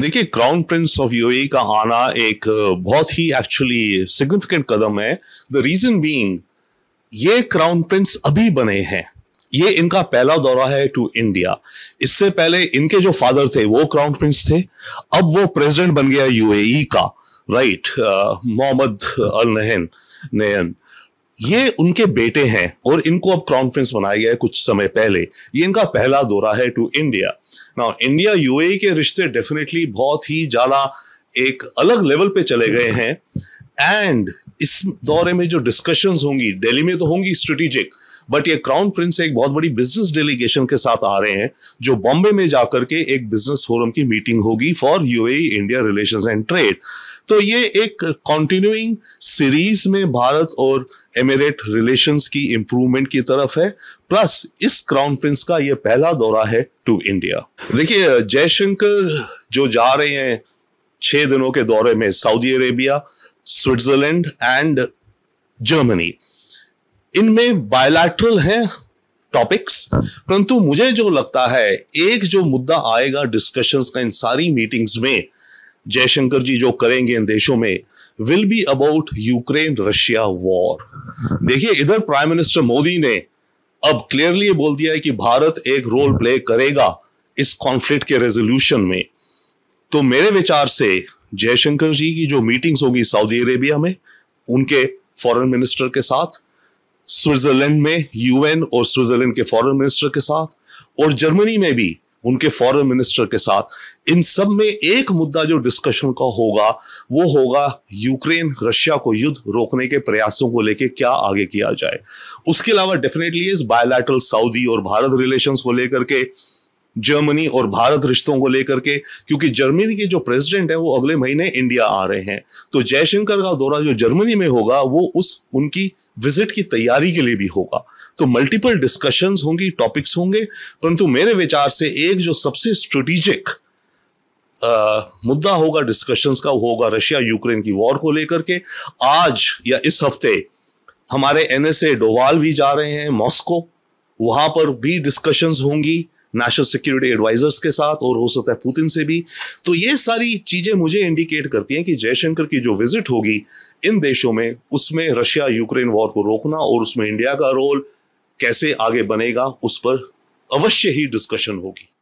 देखिए crown Prince of UAE का आना एक बहुत ही एक्चुअली सिग्निफिकेंट कदम है द रीजन बीइंग ये क्राउन प्रिंस अभी बने हैं ये इनका पहला दौरा है टू इंडिया इससे पहले इनके जो फादर थे वो क्राउन प्रिंस थे अब वो प्रेसिडेंट बन गया यूएई e का राइट मोहम्मद अल नहन नयन ये उनके बेटे हैं और इनको अब क्राउन प्रिंस बनाया गया है कुछ समय पहले ये इनका पहला दौरा है टू इंडिया ना इंडिया यूएई के रिश्ते डेफिनेटली बहुत ही ज़्यादा एक अलग लेवल पे चले गए हैं एंड इस दौरे में जो डिस्कशंस होंगी दिल्ली में तो होंगी स्ट्रेटेजिक बट ये क्राउन प्रिंस एक बहुत बड़ी बिजनेस डेलीगेशन के साथ आ रहे हैं जो बॉम्बे में जाकर के एक बिजनेस फोरम की मीटिंग होगी for UAE India relations and trade तो ये एक कॉन्टिन्यूइंग सीरीज में भारत और एमिरेट रिलेशंस की इंप्रूवमेंट की तरफ है प्लस इस क्राउन प्रिंस का ये पहला दौरा है टू इंडिया देखिए जयशंकर जो जा रहे हैं छह दिनों के दौरे में Saudi Arabia Switzerland and Germany इनमें बायोलैट्रल हैं टॉपिक्स परंतु मुझे जो लगता है एक जो मुद्दा आएगा डिस्कशंस का इन सारी मीटिंग्स में जयशंकर जी जो करेंगे इन देशों में will be about Ukraine Russia war देखिए इधर प्राइम मिनिस्टर मोदी ने अब क्लियरली बोल दिया है कि भारत एक रोल प्ले करेगा इस कॉन्फ्लिक्ट के रेजोल्यूशन में तो मेरे विचार से जयशंकर जी की जो मीटिंग्स होगी सऊदी अरेबिया में उनके फॉरेन मिनिस्टर के साथ स्विट्जरलैंड में यूएन और स्विट्जरलैंड के फॉरेन मिनिस्टर के साथ और जर्मनी में भी उनके फॉरेन मिनिस्टर के साथ इन सब में एक मुद्दा जो डिस्कशन का होगा वो होगा यूक्रेन रशिया को युद्ध रोकने के प्रयासों को लेके क्या आगे किया जाए उसके अलावा डेफिनेटली इस बायोलैटरल सऊदी और भारत रिलेशंस को लेकर के जर्मनी और भारत रिश्तों को लेकर के क्योंकि जर्मनी के जो प्रेसिडेंट है वो अगले महीने इंडिया आ रहे हैं तो जयशंकर का दौरा जो जर्मनी में होगा वो उस उनकी विजिट की तैयारी के लिए भी होगा तो मल्टीपल डिस्कशंस होंगी टॉपिक्स होंगे परंतु मेरे विचार से एक जो सबसे स्ट्रेटिजिक मुद्दा होगा डिस्कशंस का होगा रशिया यूक्रेन की वॉर को लेकर के आज या इस हफ्ते हमारे एनएसए डोवाल भी जा रहे हैं मॉस्को वहां पर भी डिस्कशंस होंगी नेशनल सिक्योरिटी एडवाइजर्स के साथ और हो सकता है पुतिन से भी तो ये सारी चीज़ें मुझे इंडिकेट करती हैं कि जयशंकर की जो विजिट होगी इन देशों में उसमें रशिया यूक्रेन वॉर को रोकना और उसमें इंडिया का रोल कैसे आगे बनेगा उस पर अवश्य ही डिस्कशन होगी